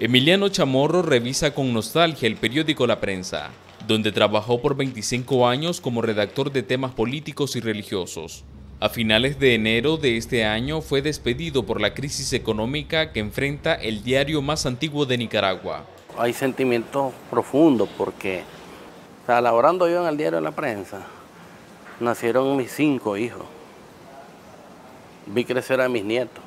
Emiliano Chamorro revisa con nostalgia el periódico La Prensa, donde trabajó por 25 años como redactor de temas políticos y religiosos. A finales de enero de este año fue despedido por la crisis económica que enfrenta el diario más antiguo de Nicaragua. Hay sentimientos profundos porque, trabajando yo en el diario La Prensa, nacieron mis cinco hijos. Vi crecer a mis nietos.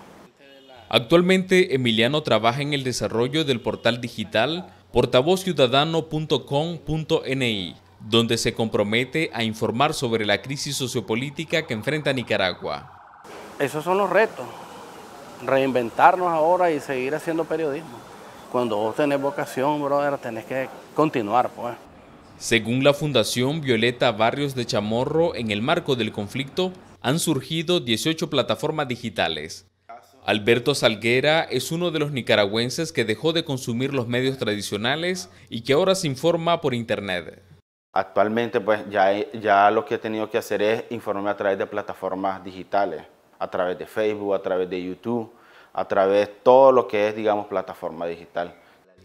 Actualmente, Emiliano trabaja en el desarrollo del portal digital portavozciudadano.com.ni, donde se compromete a informar sobre la crisis sociopolítica que enfrenta Nicaragua. Esos son los retos, reinventarnos ahora y seguir haciendo periodismo. Cuando vos tenés vocación, brother, tenés que continuar, pues. Según la Fundación Violeta Barrios de Chamorro, en el marco del conflicto han surgido 18 plataformas digitales, Alberto Salguera es uno de los nicaragüenses que dejó de consumir los medios tradicionales y que ahora se informa por internet. Actualmente pues ya, ya lo que he tenido que hacer es informarme a través de plataformas digitales, a través de Facebook, a través de YouTube, a través de todo lo que es, digamos, plataforma digital.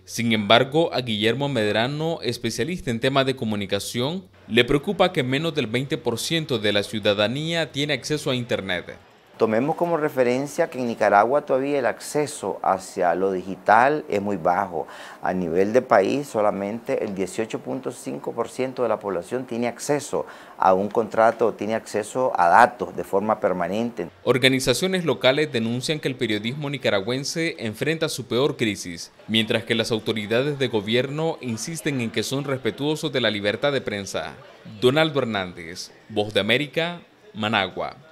Sin embargo, a Guillermo Medrano, especialista en temas de comunicación, le preocupa que menos del 20% de la ciudadanía tiene acceso a Internet. Tomemos como referencia que en Nicaragua todavía el acceso hacia lo digital es muy bajo. A nivel de país, solamente el 18.5% de la población tiene acceso a un contrato, tiene acceso a datos de forma permanente. Organizaciones locales denuncian que el periodismo nicaragüense enfrenta su peor crisis, mientras que las autoridades de gobierno insisten en que son respetuosos de la libertad de prensa. Donaldo Hernández, Voz de América, Managua.